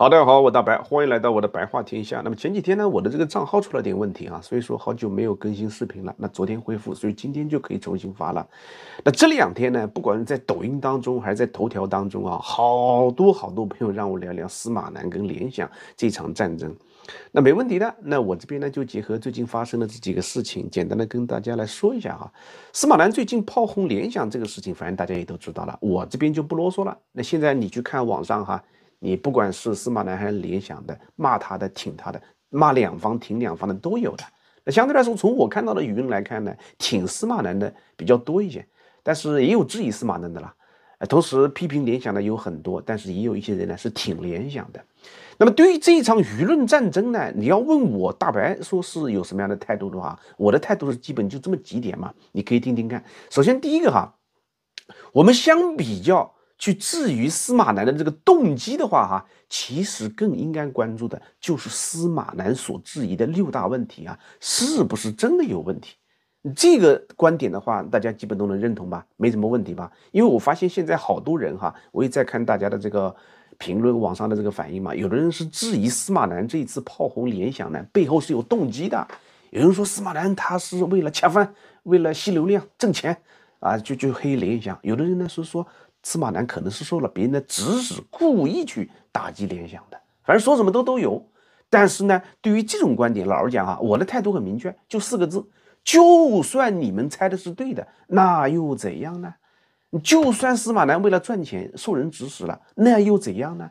好的，大家好，我大白，欢迎来到我的白话天下。那么前几天呢，我的这个账号出了点问题啊，所以说好久没有更新视频了。那昨天恢复，所以今天就可以重新发了。那这两天呢，不管是在抖音当中还是在头条当中啊，好多好多朋友让我聊聊司马南跟联想这场战争。那没问题的，那我这边呢就结合最近发生的这几个事情，简单的跟大家来说一下哈。司马南最近炮轰联想这个事情，反正大家也都知道了，我这边就不啰嗦了。那现在你去看网上哈。你不管是司马南还是联想的，骂他的、挺他的、骂两方、挺两方的都有的。那相对来说，从我看到的舆论来看呢，挺司马南的比较多一些，但是也有质疑司马南的啦。呃，同时批评联想的有很多，但是也有一些人呢是挺联想的。那么对于这一场舆论战争呢，你要问我大白说是有什么样的态度的话，我的态度是基本就这么几点嘛，你可以听听看。首先第一个哈，我们相比较。去质疑司马南的这个动机的话，哈，其实更应该关注的就是司马南所质疑的六大问题啊，是不是真的有问题？这个观点的话，大家基本都能认同吧？没什么问题吧？因为我发现现在好多人哈，我也在看大家的这个评论网上的这个反应嘛，有的人是质疑司马南这一次炮轰联想呢背后是有动机的，有人说司马南他是为了恰饭，为了吸流量挣钱啊，就就黑联想；有的人呢是说。司马南可能是受了别人的指使，故意去打击联想的。反正说什么都都有。但是呢，对于这种观点，老实讲啊，我的态度很明确，就四个字：就算你们猜的是对的，那又怎样呢？就算司马南为了赚钱受人指使了，那又怎样呢？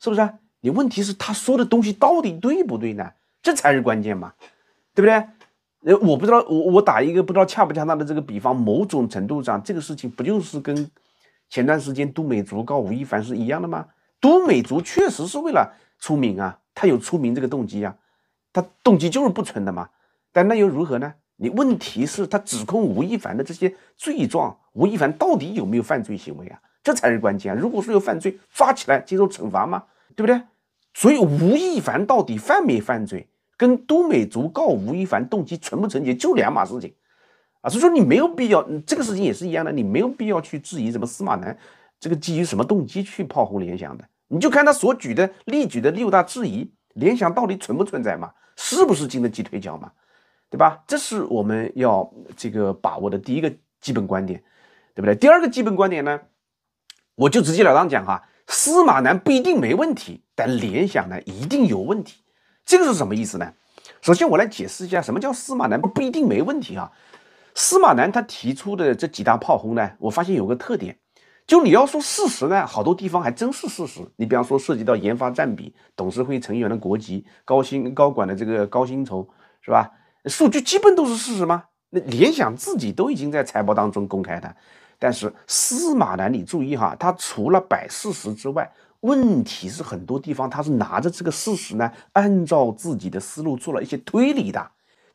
是不是？你问题是他说的东西到底对不对呢？这才是关键嘛，对不对？呃，我不知道，我我打一个不知道恰不恰当的这个比方，某种程度上，这个事情不就是跟前段时间都美竹告吴亦凡是一样的吗？都美竹确实是为了出名啊，他有出名这个动机啊，他动机就是不纯的嘛。但那又如何呢？你问题是，他指控吴亦凡的这些罪状，吴亦凡到底有没有犯罪行为啊？这才是关键。如果说有犯罪，抓起来接受惩罚嘛，对不对？所以吴亦凡到底犯没犯罪，跟都美竹告吴亦凡动机纯不纯洁就两码事情。啊，所以说你没有必要，这个事情也是一样的，你没有必要去质疑什么司马南，这个基于什么动机去炮轰联想的，你就看他所举的例举的六大质疑，联想到底存不存在嘛，是不是经得起推敲嘛，对吧？这是我们要这个把握的第一个基本观点，对不对？第二个基本观点呢，我就直截了当讲哈，司马南不一定没问题，但联想呢一定有问题，这个是什么意思呢？首先我来解释一下什么叫司马南不一定没问题啊。司马南他提出的这几大炮轰呢，我发现有个特点，就你要说事实呢，好多地方还真是事实。你比方说涉及到研发占比、董事会成员的国籍、高薪高管的这个高薪酬，是吧？数据基本都是事实嘛。那联想自己都已经在财报当中公开的，但是司马南你注意哈，他除了摆事实之外，问题是很多地方他是拿着这个事实呢，按照自己的思路做了一些推理的。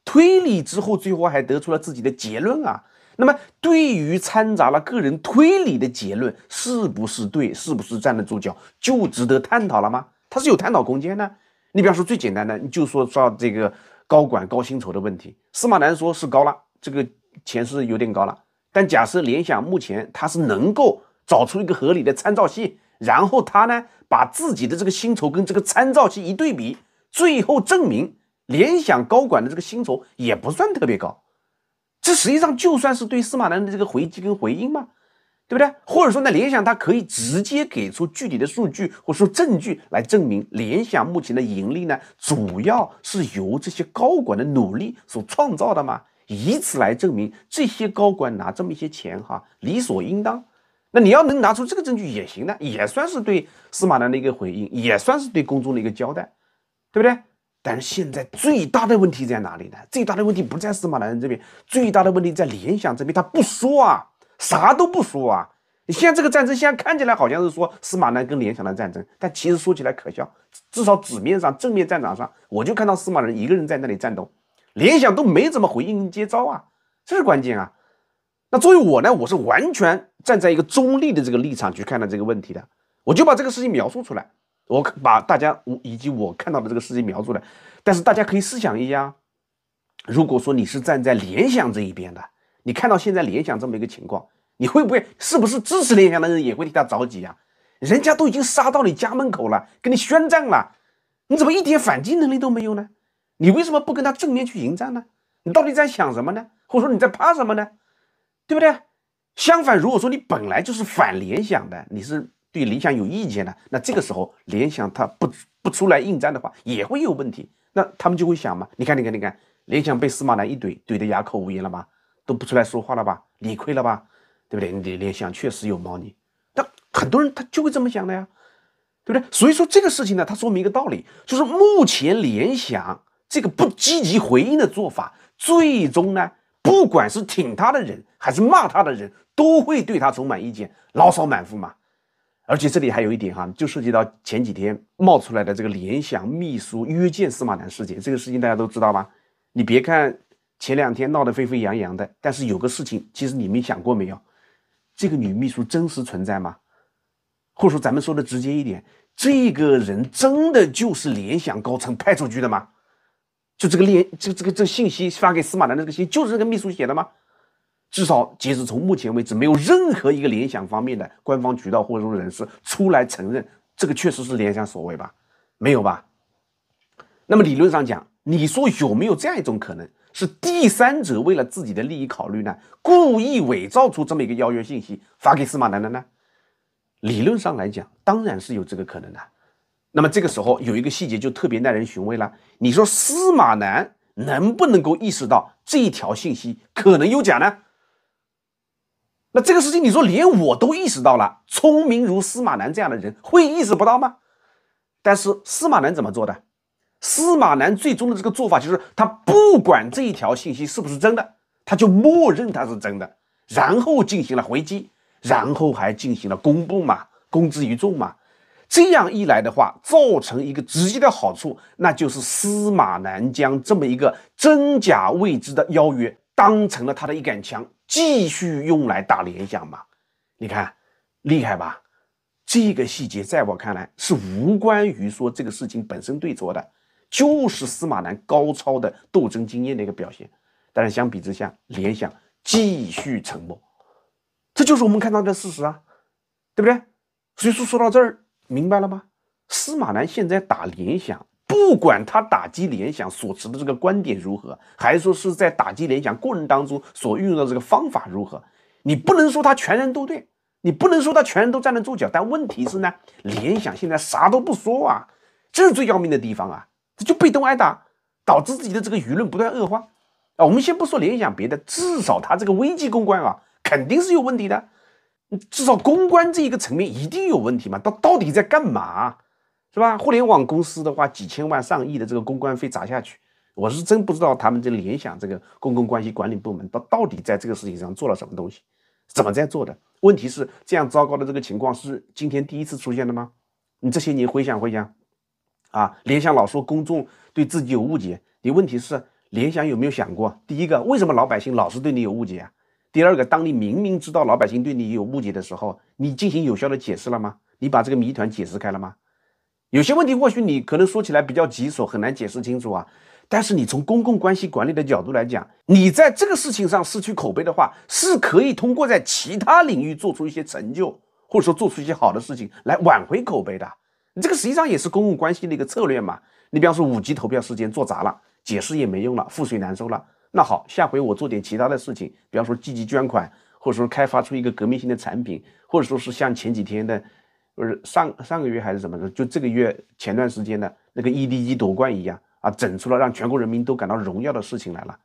推理之后，最后还得出了自己的结论啊。那么，对于掺杂了个人推理的结论，是不是对，是不是站得住脚，就值得探讨了吗？它是有探讨空间的。你比方说最简单的，你就说说这个高管高薪酬的问题。司马南说是高了，这个钱是有点高了。但假设联想目前它是能够找出一个合理的参照系，然后他呢，把自己的这个薪酬跟这个参照系一对比，最后证明。联想高管的这个薪酬也不算特别高，这实际上就算是对司马南的这个回击跟回应嘛，对不对？或者说呢，联想它可以直接给出具体的数据或者说证据来证明联想目前的盈利呢，主要是由这些高管的努力所创造的嘛？以此来证明这些高管拿这么一些钱哈，理所应当。那你要能拿出这个证据也行呢，也算是对司马南的一个回应，也算是对公众的一个交代，对不对？但是现在最大的问题在哪里呢？最大的问题不在司马南这边，最大的问题在联想这边，他不说啊，啥都不说啊。你现在这个战争，现在看起来好像是说司马南跟联想的战争，但其实说起来可笑，至少纸面上正面战场上，我就看到司马南一个人在那里战斗，联想都没怎么回应接招啊，这是关键啊。那作为我呢，我是完全站在一个中立的这个立场去看待这个问题的，我就把这个事情描述出来。我把大家我以及我看到的这个事情描述了，但是大家可以试想一下，如果说你是站在联想这一边的，你看到现在联想这么一个情况，你会不会是不是支持联想的人也会替他着急呀？人家都已经杀到你家门口了，跟你宣战了，你怎么一点反击能力都没有呢？你为什么不跟他正面去迎战呢？你到底在想什么呢？或者说你在怕什么呢？对不对？相反，如果说你本来就是反联想的，你是。对联想有意见呢？那这个时候联想他不不出来应战的话，也会有问题。那他们就会想嘛，你看你看你看，联想被司马南一怼，怼得哑口无言了吧，都不出来说话了吧，理亏了吧，对不对？你联想确实有猫腻，那很多人他就会这么想的呀，对不对？所以说这个事情呢，它说明一个道理，就是目前联想这个不积极回应的做法，最终呢，不管是挺他的人，还是骂他的人，都会对他充满意见，牢骚满腹嘛。而且这里还有一点哈，就涉及到前几天冒出来的这个联想秘书约见司马南事件，这个事情大家都知道吧？你别看前两天闹得沸沸扬扬的，但是有个事情，其实你们想过没有？这个女秘书真实存在吗？或者说咱们说的直接一点，这个人真的就是联想高层派出去的吗？就这个联，就这个这信息发给司马南的这个信，就是这个秘书写的吗？至少，截止从目前为止，没有任何一个联想方面的官方渠道或者说人士出来承认这个确实是联想所为吧？没有吧？那么理论上讲，你说有没有这样一种可能是，第三者为了自己的利益考虑呢，故意伪造出这么一个邀约信息发给司马南的呢？理论上来讲，当然是有这个可能的。那么这个时候有一个细节就特别耐人寻味了，你说司马南能不能够意识到这条信息可能有假呢？那这个事情，你说连我都意识到了，聪明如司马南这样的人会意识不到吗？但是司马南怎么做的？司马南最终的这个做法就是，他不管这一条信息是不是真的，他就默认它是真的，然后进行了回击，然后还进行了公布嘛，公之于众嘛。这样一来的话，造成一个直接的好处，那就是司马南将这么一个真假未知的邀约当成了他的一杆枪。继续用来打联想嘛？你看厉害吧？这个细节在我看来是无关于说这个事情本身对错的，就是司马南高超的斗争经验的一个表现。但是相比之下，联想继续沉默，这就是我们看到的事实啊，对不对？所以说说到这儿，明白了吗？司马南现在打联想。不管他打击联想所持的这个观点如何，还是说是在打击联想过程当中所运用的这个方法如何，你不能说他全然都对，你不能说他全然都站得住脚。但问题是呢，联想现在啥都不说啊，这是最要命的地方啊！这就被动挨打，导致自己的这个舆论不断恶化。啊，我们先不说联想别的，至少他这个危机公关啊，肯定是有问题的。至少公关这一个层面一定有问题嘛？他到底在干嘛？是吧？互联网公司的话，几千万、上亿的这个公关费砸下去，我是真不知道他们这联想这个公共关系管理部门到到底在这个事情上做了什么东西，怎么在做的？问题是这样糟糕的这个情况是今天第一次出现的吗？你这些年回想回想，啊，联想老说公众对自己有误解，你问题是联想有没有想过？第一个，为什么老百姓老是对你有误解啊？第二个，当你明明知道老百姓对你有误解的时候，你进行有效的解释了吗？你把这个谜团解释开了吗？有些问题，或许你可能说起来比较棘手，很难解释清楚啊。但是你从公共关系管理的角度来讲，你在这个事情上失去口碑的话，是可以通过在其他领域做出一些成就，或者说做出一些好的事情来挽回口碑的。你这个实际上也是公共关系的一个策略嘛。你比方说五级投票事件做砸了，解释也没用了，覆水难收了。那好，下回我做点其他的事情，比方说积极捐款，或者说开发出一个革命性的产品，或者说是像前几天的。不是上上个月还是什么候，就这个月前段时间呢，那个 EDG 夺冠一样啊，整出了让全国人民都感到荣耀的事情来了。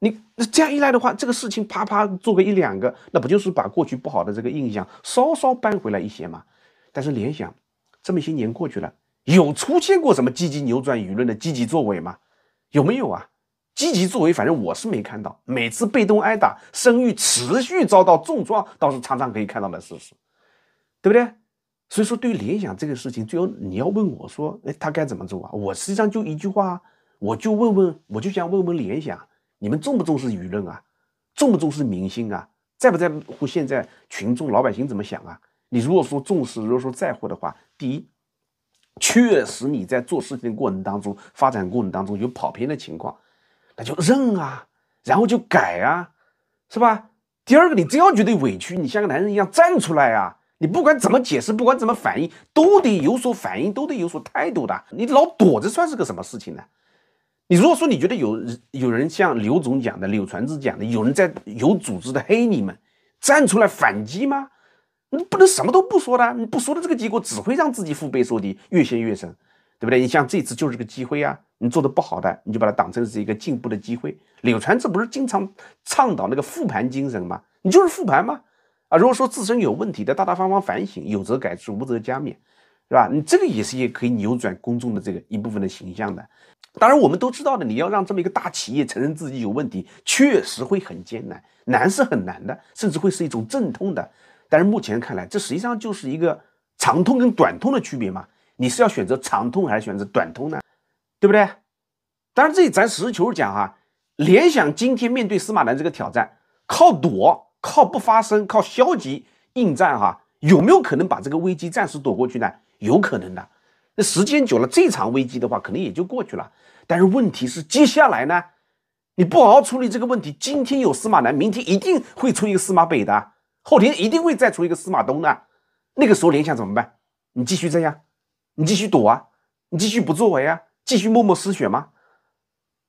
你那这样一来的话，这个事情啪啪做个一两个，那不就是把过去不好的这个印象稍稍扳回来一些吗？但是联想这么些年过去了，有出现过什么积极扭转舆论的积极作为吗？有没有啊？积极作为，反正我是没看到。每次被动挨打，声誉持续遭到重创，倒是常常可以看到的事实，对不对？所以说，对于联想这个事情，最后你要问我说：“哎，他该怎么做啊？”我实际上就一句话，我就问问，我就想问问联想，你们重不重视舆论啊？重不重视民心啊？在不在乎现在群众、老百姓怎么想啊？你如果说重视，如果说在乎的话，第一，确实你在做事情的过程当中、发展过程当中有跑偏的情况，那就认啊，然后就改啊，是吧？第二个，你真要觉得委屈，你像个男人一样站出来啊。你不管怎么解释，不管怎么反应，都得有所反应，都得有所态度的。你老躲着，算是个什么事情呢？你如果说你觉得有有人像刘总讲的、柳传志讲的，有人在有组织的黑你们，站出来反击吗？你不能什么都不说的，你不说的这个结果只会让自己腹背受敌，越陷越深，对不对？你像这次就是个机会啊，你做的不好的，你就把它当成是一个进步的机会。柳传志不是经常倡导那个复盘精神吗？你就是复盘吗？啊，如果说自身有问题的，大大方方反省，有则改之，无则加勉，是吧？你这个也是也可以扭转公众的这个一部分的形象的。当然，我们都知道的，你要让这么一个大企业承认自己有问题，确实会很艰难，难是很难的，甚至会是一种阵痛的。但是目前看来，这实际上就是一个长痛跟短痛的区别嘛？你是要选择长痛还是选择短痛呢？对不对？当然，这咱实事求是讲哈，联想今天面对司马南这个挑战，靠躲。靠不发声，靠消极应战，哈，有没有可能把这个危机暂时躲过去呢？有可能的。那时间久了，这场危机的话，可能也就过去了。但是问题是，接下来呢？你不好好处理这个问题，今天有司马南，明天一定会出一个司马北的，后天一定会再出一个司马东的。那个时候联想怎么办？你继续这样，你继续躲啊，你继续不作为啊，继续默默失血吗？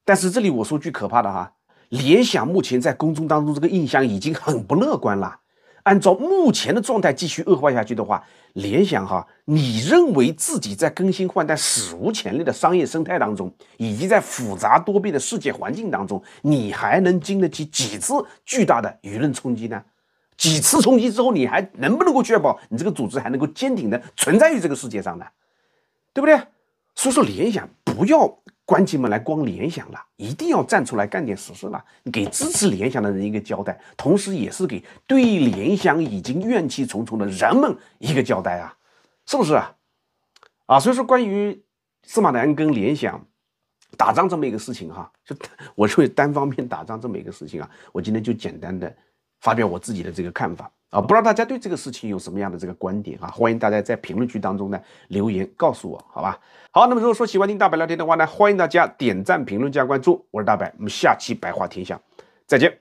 但是这里我说句可怕的哈。联想目前在公众当中这个印象已经很不乐观了。按照目前的状态继续恶化下去的话，联想哈，你认为自己在更新换代史无前例的商业生态当中，以及在复杂多变的世界环境当中，你还能经得起几次巨大的舆论冲击呢？几次冲击之后，你还能不能够确保你这个组织还能够坚挺的存在于这个世界上呢？对不对？所以说联想不要。关起门来光联想了，一定要站出来干点实事了。给支持联想的人一个交代，同时也是给对联想已经怨气重重的人们一个交代啊，是不是啊？啊，所以说关于司马南跟联想打仗这么一个事情哈，就我认为单方面打仗这么一个事情啊，我今天就简单的发表我自己的这个看法。啊，不知道大家对这个事情有什么样的这个观点啊？欢迎大家在评论区当中呢留言告诉我，好吧？好，那么如果说喜欢听大白聊天的话呢，欢迎大家点赞、评论、加关注，我是大白，我们下期白话天下再见。